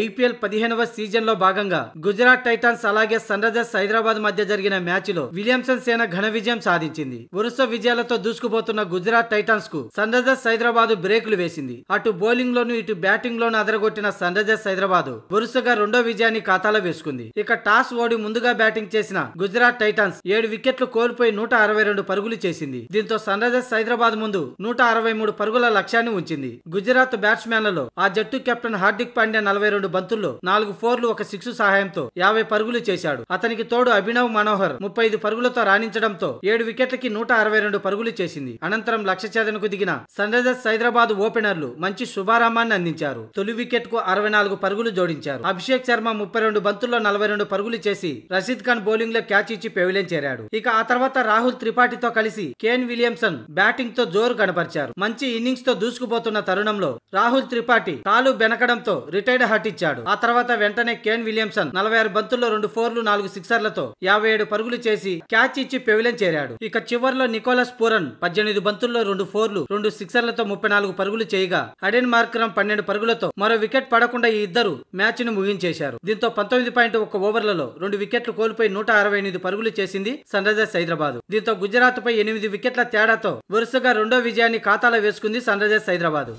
IPL పదిహేనవ season లో భాగంగా గుజరాత్ టైటాన్స్ అలాగే సన్ రైజర్స్ హైదరాబాద్ మధ్య జరిగిన మ్యాచ్ లో విలియమ్సన్ సేన ఘన విజయం సాధించింది వరుస విజయాలతో దూసుకుపోతున్న గుజరాత్ టైటాన్స్ కు సన్ రైజర్స్ హైదరాబాద్ బ్రేకులు వేసింది అటు బౌలింగ్ లోను ఇటు బ్యాటింగ్ లోను అదరగొట్టిన సన్ రైజర్స్ హైదరాబాద్ వరుసగా రెండో విజయాన్ని ఖాతాలో వేసుకుంది ఇక టాస్ ఓడి ముందుగా బ్యాటింగ్ చేసిన గుజరాత్ టైటాన్స్ ఏడు వికెట్లు కోల్పోయి నూట అరవై రెండు పరుగులు చేసింది దీంతో సన్ రైజర్స్ హైదరాబాద్ ముందు నూట అరవై మూడు పరుగుల లక్ష్యాన్ని ఉంచింది గుజరాత్ బ్యాట్స్మెన్లలో ఆ జట్టు కెప్టెన్ హార్దిక్ పాండ్యా నలభై రెండు బంతుల్లో నాలుగు ఫోర్లు ఒక సిక్స్ సహాయంతో యాభై పరుగులు చేశాడు అతనికి తోడు అభినవ్ మనోహర్ ముప్పై పరుగులతో రాణించడంతో ఏడు వికెట్లకి నూట అరవై రెండు పరుగులు చేసింది అనంతరం లక్ష్య ఛేదనకు దిగిన సన్ రైజర్స్ హైదరాబాద్ ఓపెనర్లు మంచి శుభారామాన్ని అందించారు తొలి వికెట్ కు అరవై నాలుగు పరుగులు జోడించారు అభిషేక్ శర్మ ముప్పై రెండు బంతుల్లో నలభై రెండు పరుగులు చేసి రషీద్ ఖాన్ బౌలింగ్ లో క్యాచ్ ఇచ్చి పెవిలెం చేరాడు ఇక ఆ తర్వాత రాహుల్ త్రిపాఠితో కలిసి కేన్ విలియమ్సన్ బ్యాటింగ్ తో జోరు కనపరిచారు మంచి ఇన్నింగ్స్ తో దూసుకుపోతున్న తరుణంలో రాహుల్ త్రిపాఠి తాలు బెనకడంతో రిటైర్డ్ హర్ట్ ఇచ్చాడు ఆ తర్వాత వెంటనే కేన్ విలియమ్సన్ నలభై ఆరు బంతుల్లో రెండు ఫోర్లు నాలుగు సిక్సర్లతో యాభై ఏడు పరుగులు చేసి క్యాచ్ ఇచ్చి పెవిలియన్ చేరాడు ఇక చివరిలో నికోలస్ పూరన్ పద్దెనిమిది బంతుల్లో రెండు ఫోర్లు రెండు సిక్సర్లతో ముప్పై నాలుగు పరుగులు చేయగా అడెన్ మార్క్రమ్ పన్నెండు పరుగులతో మరో వికెట్ పడకుండా ఈ ఇద్దరు మ్యాచ్ ను ముగించేశారు దీంతో పంతొమ్మిది పాయింట్ ఒక్క ఓవర్లలో రెండు వికెట్లు కోల్పోయి నూట అరవై ఎనిమిది పరుగులు చేసింది సన్ రైజర్స్ హైదరాబాద్ దీంతో గుజరాత్ పై ఎనిమిది వికెట్ల తేడాతో వరుసగా రెండో విజయాన్ని ఖాతాలో వేసుకుంది సన్ రైజర్స్ హైదరాబాద్